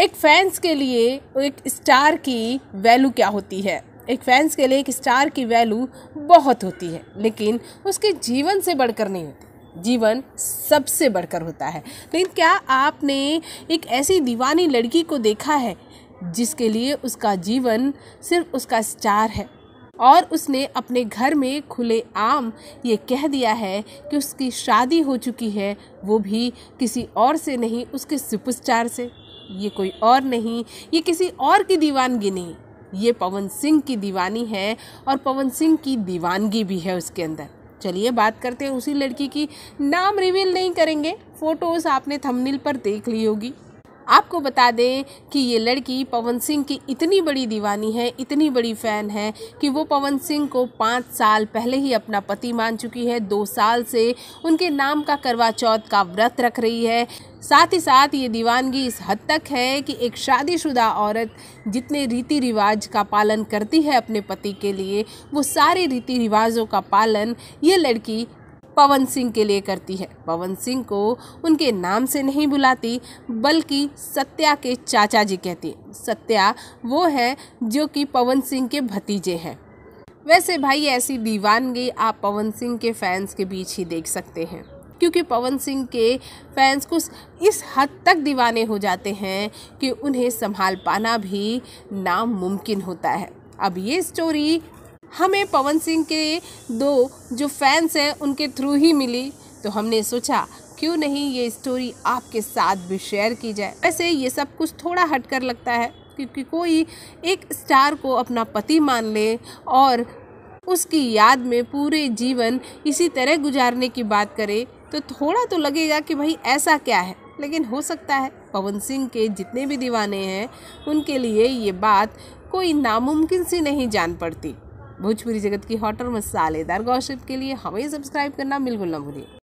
एक फैंस के लिए एक स्टार की वैल्यू क्या होती है एक फैंस के लिए एक स्टार की वैल्यू बहुत होती है लेकिन उसके जीवन से बढ़कर नहीं होती जीवन सबसे बढ़कर होता है लेकिन क्या आपने एक ऐसी दीवानी लड़की को देखा है जिसके लिए उसका जीवन सिर्फ उसका स्टार है और उसने अपने घर में खुले आम ये कह दिया है कि उसकी शादी हो चुकी है वो भी किसी और से नहीं उसके सुपरस्टार से ये कोई और नहीं ये किसी और की दीवानगी नहीं ये पवन सिंह की दीवानी है और पवन सिंह की दीवानगी भी है उसके अंदर चलिए बात करते हैं उसी लड़की की नाम रिवील नहीं करेंगे फ़ोटोज़ आपने थंबनेल पर देख ली होगी आपको बता दें कि ये लड़की पवन सिंह की इतनी बड़ी दीवानी है इतनी बड़ी फ़ैन है कि वो पवन सिंह को पाँच साल पहले ही अपना पति मान चुकी है दो साल से उनके नाम का करवा चौथ का व्रत रख रही है साथ ही साथ ये दीवानगी इस हद तक है कि एक शादीशुदा औरत जितने रीति रिवाज का पालन करती है अपने पति के लिए वो सारे रीति रिवाजों का पालन ये लड़की पवन सिंह के लिए करती है पवन सिंह को उनके नाम से नहीं बुलाती बल्कि सत्या के चाचा जी कहती सत्या वो है जो कि पवन सिंह के भतीजे हैं वैसे भाई ऐसी दीवानगी आप पवन सिंह के फैंस के बीच ही देख सकते हैं क्योंकि पवन सिंह के फैंस कुछ इस हद तक दीवाने हो जाते हैं कि उन्हें संभाल पाना भी नामुमकिन होता है अब ये स्टोरी हमें पवन सिंह के दो जो फैंस हैं उनके थ्रू ही मिली तो हमने सोचा क्यों नहीं ये स्टोरी आपके साथ भी शेयर की जाए वैसे ये सब कुछ थोड़ा हटकर लगता है क्योंकि कोई एक स्टार को अपना पति मान ले और उसकी याद में पूरे जीवन इसी तरह गुजारने की बात करे तो थोड़ा तो लगेगा कि भाई ऐसा क्या है लेकिन हो सकता है पवन सिंह के जितने भी दीवाने हैं उनके लिए ये बात कोई नामुमकिन सी नहीं जान पड़ती भोजपुरी जगत की हॉट और मसालेदार गौशिप के लिए हमें सब्सक्राइब करना बिल्कुल ना भूलिए